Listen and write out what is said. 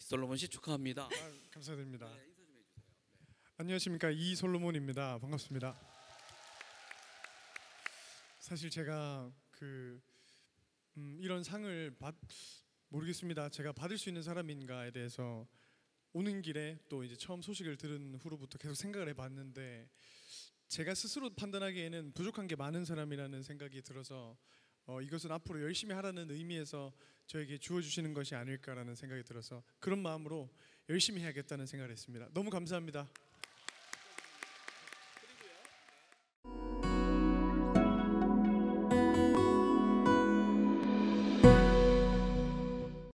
솔로몬 씨 축하합니다. 아, 감사드립니다. 네, 네, 안녕하십니까 이 솔로몬입니다. 반갑습니다. 사실 제가 그 음, 이런 상을 받 모르겠습니다. 제가 받을 수 있는 사람인가에 대해서 오는 길에 또 이제 처음 소식을 들은 후로부터 계속 생각을 해봤는데 제가 스스로 판단하기에는 부족한 게 많은 사람이라는 생각이 들어서 어, 이것은 앞으로 열심히 하라는 의미에서 저에게 주어주시는 것이 아닐까라는 생각이 들어서 그런 마음으로 열심히 해야겠다는 생각을 했습니다. 너무 감사합니다.